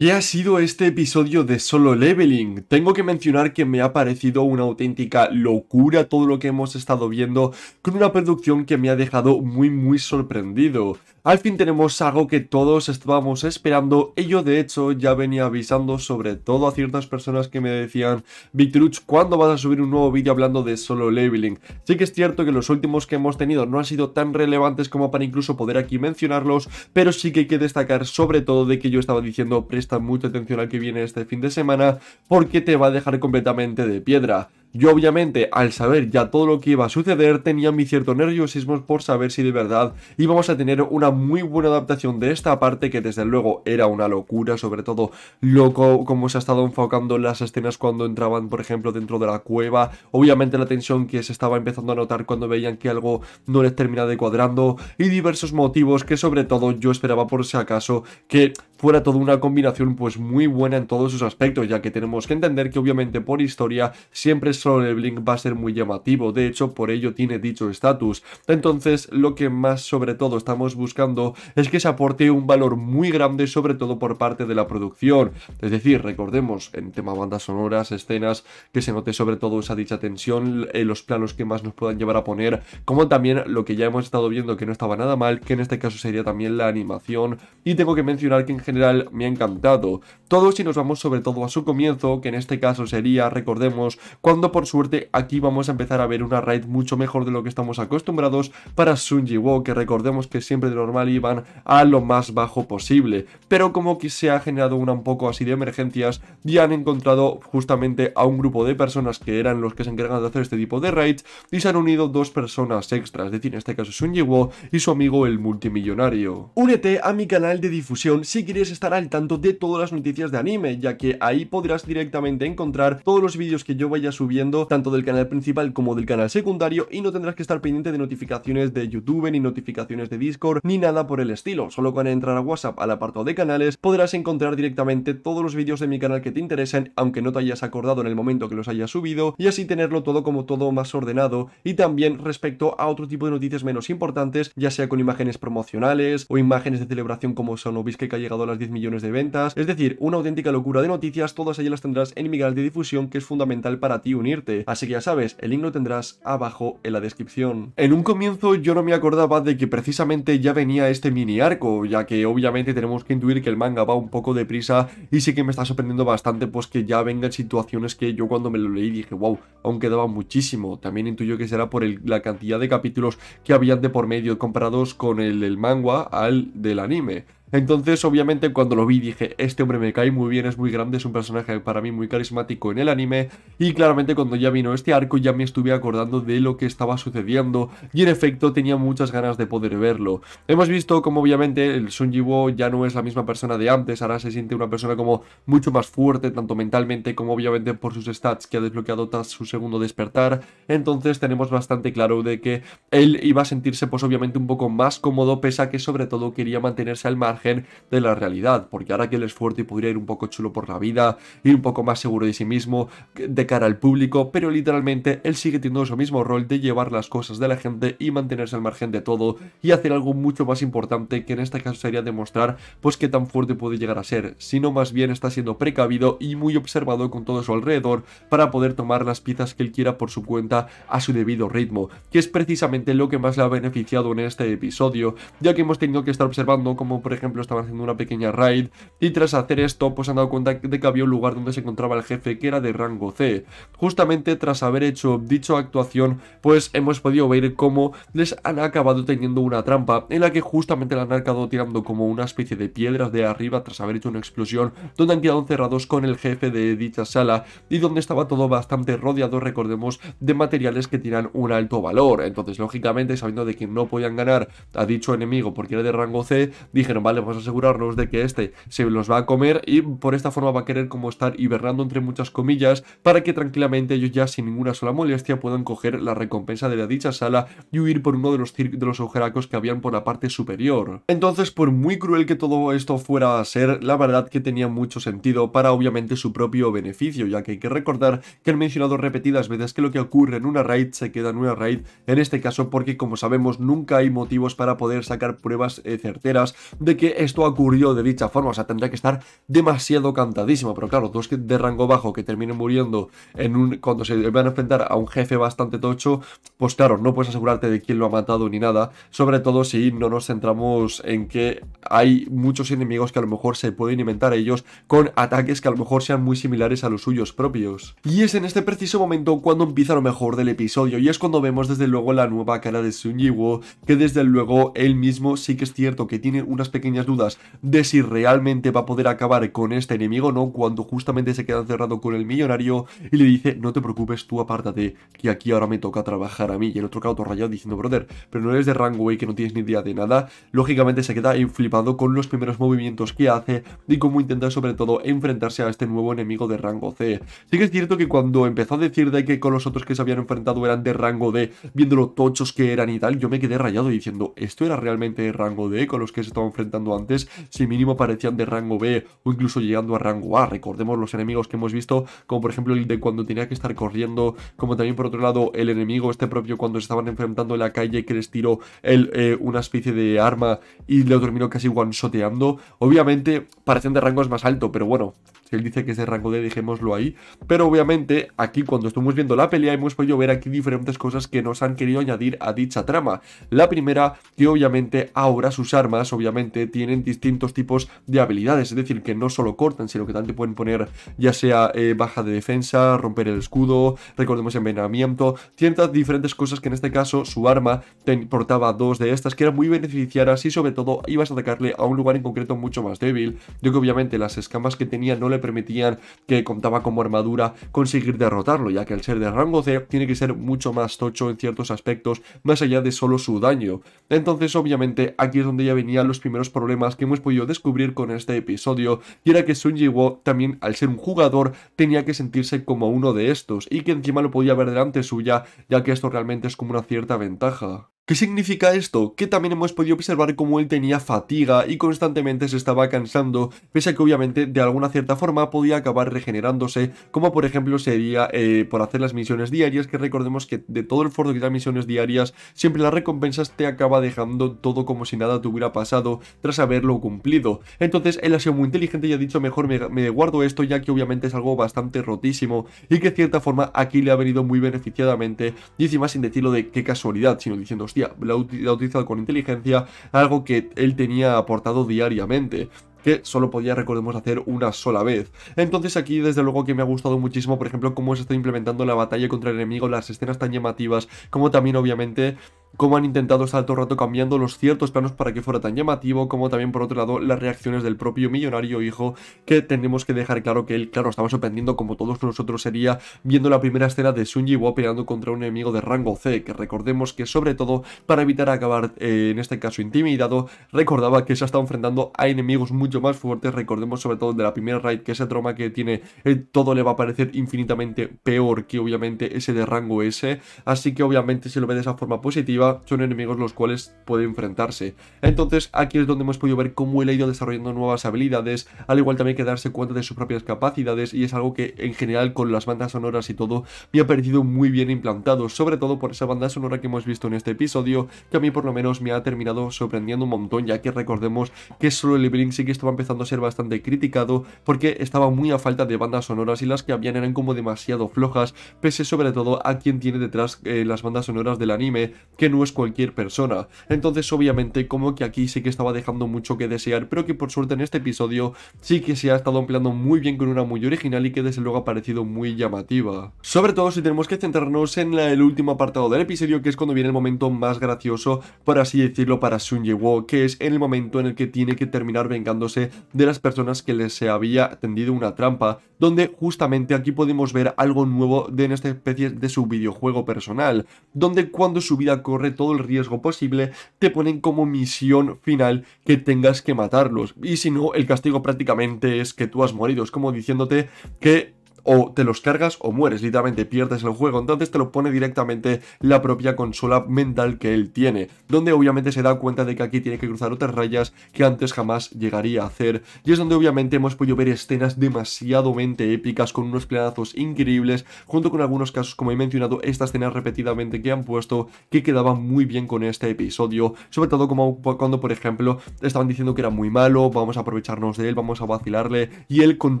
¿Qué ha sido este episodio de Solo Leveling. Tengo que mencionar que me ha parecido una auténtica locura todo lo que hemos estado viendo con una producción que me ha dejado muy muy sorprendido. Al fin tenemos algo que todos estábamos esperando y yo de hecho ya venía avisando sobre todo a ciertas personas que me decían Victoruch, ¿cuándo vas a subir un nuevo vídeo hablando de solo labeling? Sí que es cierto que los últimos que hemos tenido no han sido tan relevantes como para incluso poder aquí mencionarlos, pero sí que hay que destacar sobre todo de que yo estaba diciendo presta mucha atención al que viene este fin de semana porque te va a dejar completamente de piedra. Yo obviamente, al saber ya todo lo que iba a suceder, tenía mi cierto nerviosismo por saber si de verdad íbamos a tener una muy buena adaptación de esta parte, que desde luego era una locura, sobre todo loco como se ha estado enfocando las escenas cuando entraban, por ejemplo, dentro de la cueva, obviamente la tensión que se estaba empezando a notar cuando veían que algo no les terminaba de cuadrando, y diversos motivos que sobre todo yo esperaba por si acaso que fuera toda una combinación pues muy buena en todos sus aspectos, ya que tenemos que entender que obviamente por historia siempre solo el Blink va a ser muy llamativo, de hecho por ello tiene dicho estatus. Entonces lo que más sobre todo estamos buscando es que se aporte un valor muy grande sobre todo por parte de la producción. Es decir, recordemos en tema bandas sonoras, escenas, que se note sobre todo esa dicha tensión, en eh, los planos que más nos puedan llevar a poner, como también lo que ya hemos estado viendo que no estaba nada mal, que en este caso sería también la animación. Y tengo que mencionar que en general me ha encantado. Todo si nos vamos sobre todo a su comienzo, que en este caso sería, recordemos, cuando por suerte aquí vamos a empezar a ver una raid mucho mejor de lo que estamos acostumbrados para Sunji que recordemos que siempre de normal iban a lo más bajo posible. Pero como que se ha generado una un poco así de emergencias ya han encontrado justamente a un grupo de personas que eran los que se encargan de hacer este tipo de raids y se han unido dos personas extras, es decir, en este caso Sunji Wo y su amigo el multimillonario. Únete a mi canal de difusión si quieres estar al tanto de todas las noticias de anime, ya que ahí podrás directamente encontrar todos los vídeos que yo vaya subiendo tanto del canal principal como del canal secundario y no tendrás que estar pendiente de notificaciones de YouTube, ni notificaciones de Discord, ni nada por el estilo. Solo con entrar a WhatsApp al apartado de canales podrás encontrar directamente todos los vídeos de mi canal que te interesen, aunque no te hayas acordado en el momento que los hayas subido, y así tenerlo todo como todo más ordenado y también respecto a otro tipo de noticias menos importantes, ya sea con imágenes promocionales o imágenes de celebración como Sonobiske que ha llegado a las 10 millones de ventas, es decir, una auténtica locura de noticias, todas ellas las tendrás en mi canal de difusión que es fundamental para ti unir así que ya sabes, el link lo tendrás abajo en la descripción. En un comienzo yo no me acordaba de que precisamente ya venía este mini arco, ya que obviamente tenemos que intuir que el manga va un poco deprisa y sí que me está sorprendiendo bastante pues que ya vengan situaciones que yo cuando me lo leí dije, wow, aún quedaba muchísimo. También intuyo que será por la cantidad de capítulos que habían de por medio comparados con el del manga al del anime. Entonces, obviamente, cuando lo vi dije, este hombre me cae muy bien, es muy grande, es un personaje para mí muy carismático en el anime. Y claramente cuando ya vino este arco ya me estuve acordando de lo que estaba sucediendo y en efecto tenía muchas ganas de poder verlo. Hemos visto como obviamente el Sun ya no es la misma persona de antes, ahora se siente una persona como mucho más fuerte, tanto mentalmente como obviamente por sus stats que ha desbloqueado tras su segundo despertar. Entonces tenemos bastante claro de que él iba a sentirse pues obviamente un poco más cómodo, pese a que sobre todo quería mantenerse al mar de la realidad, porque ahora que él es fuerte y podría ir un poco chulo por la vida, ir un poco más seguro de sí mismo, de cara al público, pero literalmente él sigue teniendo ese mismo rol de llevar las cosas de la gente y mantenerse al margen de todo y hacer algo mucho más importante que en este caso sería demostrar pues qué tan fuerte puede llegar a ser, sino más bien está siendo precavido y muy observado con todo su alrededor para poder tomar las piezas que él quiera por su cuenta a su debido ritmo, que es precisamente lo que más le ha beneficiado en este episodio, ya que hemos tenido que estar observando como por ejemplo estaban haciendo una pequeña raid y tras hacer esto, pues han dado cuenta de que había un lugar donde se encontraba el jefe que era de rango C. Justamente tras haber hecho dicha actuación, pues hemos podido ver cómo les han acabado teniendo una trampa en la que justamente la han acabado tirando como una especie de piedras de arriba tras haber hecho una explosión, donde han quedado encerrados con el jefe de dicha sala y donde estaba todo bastante rodeado, recordemos, de materiales que tiran un alto valor. Entonces, lógicamente, sabiendo de que no podían ganar a dicho enemigo porque era de rango C, dijeron, vale, vamos pues a asegurarnos de que este se los va a comer y por esta forma va a querer como estar hibernando entre muchas comillas para que tranquilamente ellos ya sin ninguna sola molestia puedan coger la recompensa de la dicha sala y huir por uno de los, de los ojeracos que habían por la parte superior. Entonces, por muy cruel que todo esto fuera a ser, la verdad que tenía mucho sentido para obviamente su propio beneficio, ya que hay que recordar que han mencionado repetidas veces que lo que ocurre en una raid se queda en una raid, en este caso porque como sabemos nunca hay motivos para poder sacar pruebas eh, certeras de que esto ocurrió de dicha forma, o sea, tendría que estar demasiado cantadísimo, pero claro, dos de rango bajo que terminen muriendo en un, cuando se van a enfrentar a un jefe bastante tocho, pues claro, no puedes asegurarte de quién lo ha matado ni nada, sobre todo si no nos centramos en que hay muchos enemigos que a lo mejor se pueden inventar ellos con ataques que a lo mejor sean muy similares a los suyos propios. Y es en este preciso momento cuando empieza lo mejor del episodio, y es cuando vemos desde luego la nueva cara de Yiwo. que desde luego él mismo sí que es cierto que tiene unas pequeñas dudas de si realmente va a poder acabar con este enemigo, ¿no? Cuando justamente se queda encerrado con el millonario y le dice, no te preocupes, tú apártate, que aquí ahora me toca trabajar a mí. Y el otro auto rayado diciendo, brother, pero no eres de rango y e que no tienes ni idea de nada. Lógicamente se queda flipado con los primeros movimientos que hace y cómo intenta sobre todo enfrentarse a este nuevo enemigo de rango C. Sí que es cierto que cuando empezó a decir de que con los otros que se habían enfrentado eran de rango D, viendo lo tochos que eran y tal, yo me quedé rayado diciendo, ¿esto era realmente rango D con los que se estaba enfrentando antes, si mínimo parecían de rango B o incluso llegando a rango A. Recordemos los enemigos que hemos visto, como por ejemplo el de cuando tenía que estar corriendo, como también por otro lado el enemigo este propio cuando se estaban enfrentando en la calle que les tiró eh, una especie de arma y lo terminó casi guansoteando. Obviamente parecían de rangos más alto, pero bueno, si él dice que es de rango D, dejémoslo ahí. Pero obviamente aquí cuando estuvimos viendo la pelea hemos podido ver aquí diferentes cosas que nos han querido añadir a dicha trama. La primera, que obviamente ahora sus armas, obviamente, tienen distintos tipos de habilidades, es decir, que no solo cortan, sino que también pueden poner ya sea eh, baja de defensa, romper el escudo, recordemos envenenamiento, ciertas diferentes cosas que en este caso su arma te portaba dos de estas que eran muy beneficiadas y sobre todo ibas a atacarle a un lugar en concreto mucho más débil, yo que obviamente las escamas que tenía no le permitían que contaba como armadura conseguir derrotarlo, ya que al ser de rango C tiene que ser mucho más tocho en ciertos aspectos, más allá de solo su daño. Entonces obviamente aquí es donde ya venían los primeros problemas que hemos podido descubrir con este episodio, y era que Sun Jiwo también, al ser un jugador, tenía que sentirse como uno de estos, y que encima lo podía ver delante suya, ya que esto realmente es como una cierta ventaja. ¿Qué significa esto? Que también hemos podido observar cómo él tenía fatiga y constantemente se estaba cansando, pese a que obviamente de alguna cierta forma podía acabar regenerándose, como por ejemplo sería eh, por hacer las misiones diarias, que recordemos que de todo el foro que da misiones diarias, siempre las recompensas te acaba dejando todo como si nada te hubiera pasado tras haberlo cumplido. Entonces él ha sido muy inteligente y ha dicho mejor me, guardo esto ya que obviamente es algo bastante rotísimo y que de cierta forma aquí le ha venido muy beneficiadamente y encima sin decirlo de qué casualidad, sino diciendo la utilizado con inteligencia, algo que él tenía aportado diariamente que solo podía, recordemos, hacer una sola vez. Entonces aquí, desde luego que me ha gustado muchísimo, por ejemplo, cómo se está implementando la batalla contra el enemigo, las escenas tan llamativas, como también, obviamente, cómo han intentado estar rato cambiando los ciertos planos para que fuera tan llamativo, como también por otro lado las reacciones del propio millonario hijo, que tenemos que dejar claro que él, claro, estaba sorprendiendo como todos nosotros sería viendo la primera escena de Sun Jiwo peleando contra un enemigo de rango C, que recordemos que sobre todo para evitar acabar eh, en este caso intimidado, recordaba que se ha estado enfrentando a enemigos mucho más fuertes, recordemos sobre todo de la primera raid que ese trauma que tiene, eh, todo le va a parecer infinitamente peor que obviamente ese de rango S, así que obviamente si lo ve de esa forma positiva, son enemigos los cuales puede enfrentarse. Entonces aquí es donde hemos podido ver cómo él ha ido desarrollando nuevas habilidades, al igual también que darse cuenta de sus propias capacidades y es algo que en general con las bandas sonoras y todo me ha parecido muy bien implantado, sobre todo por esa banda sonora que hemos visto en este episodio, que a mí por lo menos me ha terminado sorprendiendo un montón, ya que recordemos que solo el leveling sí que estaba empezando a ser bastante criticado porque estaba muy a falta de bandas sonoras y las que habían eran como demasiado flojas, pese sobre todo a quien tiene detrás eh, las bandas sonoras del anime, que no es cualquier persona. Entonces obviamente como que aquí sí que estaba dejando mucho que desear, pero que por suerte en este episodio sí que se ha estado empleando muy bien con una muy original y que desde luego ha parecido muy llamativa. Sobre todo si tenemos que centrarnos en el último apartado del episodio, que es cuando viene el momento más gracioso, por así decirlo, para Sun Wo que es en el momento en el que tiene que terminar vengándose de las personas que les había tendido una trampa, donde justamente aquí podemos ver algo nuevo de en esta especie de su videojuego personal, donde cuando su vida corre todo el riesgo posible, te ponen como misión final que tengas que matarlos. Y si no, el castigo prácticamente es que tú has morido. Es como diciéndote que o te los cargas o mueres, literalmente pierdes el juego, entonces te lo pone directamente la propia consola mental que él tiene, donde obviamente se da cuenta de que aquí tiene que cruzar otras rayas que antes jamás llegaría a hacer, y es donde obviamente hemos podido ver escenas demasiado épicas con unos planazos increíbles, junto con algunos casos como he mencionado, estas escenas repetidamente que han puesto que quedaban muy bien con este episodio, sobre todo como cuando por ejemplo estaban diciendo que era muy malo, vamos a aprovecharnos de él, vamos a vacilarle, y él con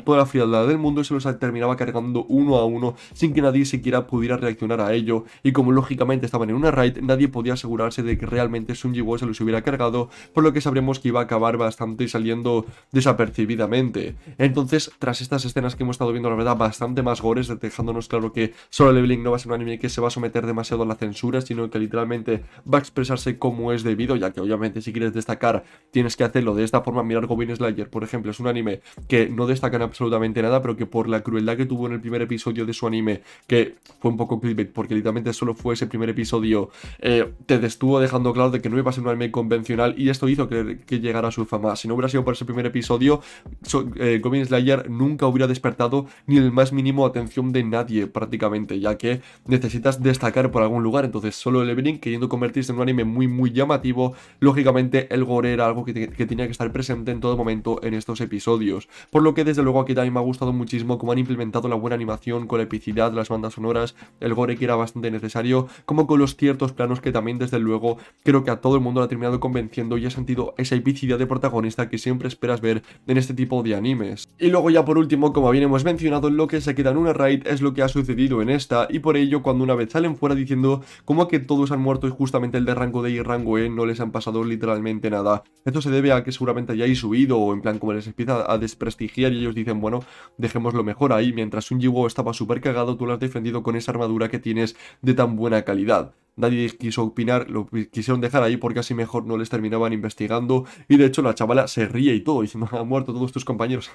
toda la frialdad del mundo se los terminaba cargando uno a uno sin que nadie siquiera pudiera reaccionar a ello, y como lógicamente estaban en una raid, nadie podía asegurarse de que realmente Sunji Wo se los hubiera cargado, por lo que sabremos que iba a acabar bastante saliendo desapercibidamente. Entonces, tras estas escenas que hemos estado viendo, la verdad, bastante más gores, dejándonos claro que Solo Leveling no va a ser un anime que se va a someter demasiado a la censura, sino que literalmente va a expresarse como es debido, ya que obviamente si quieres destacar tienes que hacerlo de esta forma. Mirar Goblin Slayer, por ejemplo, es un anime que no destaca en absolutamente nada, pero que por la crueldad que tuvo en el primer episodio de su anime, que fue un poco clickbait, porque literalmente solo fue ese primer episodio, eh, te estuvo dejando claro de que no iba a ser un anime convencional y esto hizo que, llegara a su fama. Si no hubiera sido por ese primer episodio, so, eh, Goblin Slayer nunca hubiera despertado ni el más mínimo atención de nadie prácticamente, ya que necesitas destacar por algún lugar, entonces solo el Evelyn queriendo convertirse en un anime muy muy llamativo, lógicamente el gore era algo que, que tenía que estar presente en todo momento en estos episodios, por lo que desde luego aquí también me ha gustado muchísimo cómo han implementado la buena animación con la epicidad, las bandas sonoras, el gore que era bastante necesario, como con los ciertos planos que también desde luego creo que a todo el mundo lo ha terminado convenciendo y ha sentido esa epicidad de protagonista que siempre esperas ver en este tipo de animes. Y luego ya por último, como bien hemos mencionado, lo que se queda en una raid es lo que ha sucedido en esta y por ello cuando una vez salen fuera diciendo como que todos han muerto y justamente el de rango D y rango E no les han pasado literalmente nada. Esto se debe a que seguramente hayáis subido o en plan como les empieza a desprestigiar y ellos dicen bueno, dejemos lo mejor ahí, mientras un Yugo estaba súper cagado, tú lo has defendido con esa armadura que tienes de tan buena calidad. Nadie quiso opinar, lo quisieron dejar ahí porque así mejor no les terminaban investigando. Y de hecho la chavala se ríe y todo, y me han muerto todos tus compañeros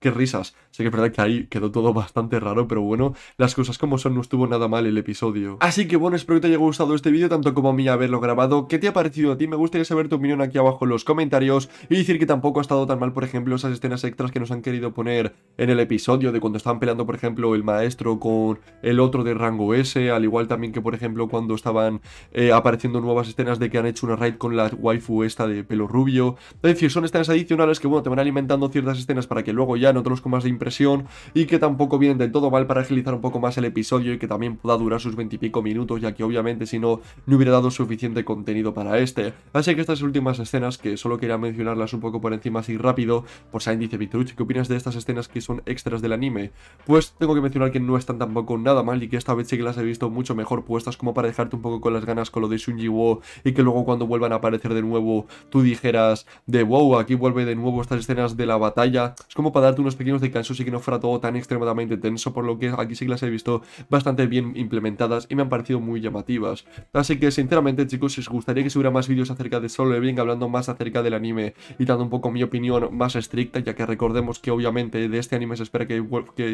qué risas. Sé que es verdad que ahí quedó todo bastante raro, pero bueno, las cosas como son, no estuvo nada mal el episodio. Así que bueno, espero que te haya gustado este vídeo, tanto como a mí haberlo grabado. ¿Qué te ha parecido a ti? Me gustaría saber tu opinión aquí abajo en los comentarios y decir que tampoco ha estado tan mal, por ejemplo, esas escenas extras que nos han querido poner en el episodio de cuando estaban peleando, por ejemplo, el maestro con el otro de rango S, al igual también que, por ejemplo, cuando estaban eh, apareciendo nuevas escenas de que han hecho una raid con la waifu esta de pelo rubio. Es decir, son escenas adicionales que, bueno, te van alimentando ciertas escenas para que luego ya en otros con más de impresión y que tampoco vienen del todo mal para agilizar un poco más el episodio y que también pueda durar sus veintipico minutos, ya que obviamente si no, no hubiera dado suficiente contenido para este. Así que estas últimas escenas, que solo quería mencionarlas un poco por encima así rápido, por alguien dice Vitruch, ¿qué opinas de estas escenas que son extras del anime? Pues tengo que mencionar que no están tampoco nada mal y que esta vez sí que las he visto mucho mejor puestas como para dejarte un poco con las ganas con lo de Shunji Wo y que luego cuando vuelvan a aparecer de nuevo tú dijeras de wow, aquí vuelve de nuevo estas escenas de la batalla. Es como para darte unos pequeños descansos y que no fuera todo tan extremadamente tenso, por lo que aquí sí que las he visto bastante bien implementadas y me han parecido muy llamativas. Así que sinceramente chicos, si os gustaría que subiera más vídeos acerca de Solo Leveling, hablando más acerca del anime y dando un poco mi opinión más estricta, ya que recordemos que obviamente de este anime se espera que,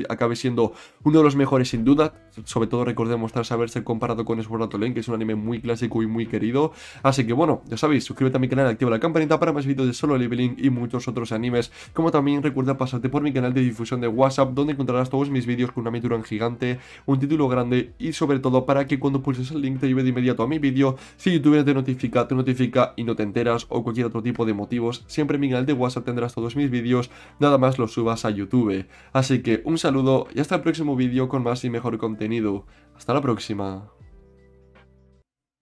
acabe siendo uno de los mejores sin duda, sobre todo recordemos tras haberse comparado con Sword Art Online, que es un anime muy clásico y muy querido. Así que bueno, ya sabéis, suscríbete a mi canal, activa la campanita para más vídeos de Solo Leveling y muchos otros animes, como también recuerda pasarte por por mi canal de difusión de WhatsApp, donde encontrarás todos mis vídeos con una miniatura gigante, un título grande y sobre todo para que cuando pulses el link te lleve de inmediato a mi vídeo, si YouTube te notifica, te notifica y no te enteras o cualquier otro tipo de motivos, siempre en mi canal de WhatsApp tendrás todos mis vídeos, nada más los subas a YouTube. Así que un saludo y hasta el próximo vídeo con más y mejor contenido. Hasta la próxima.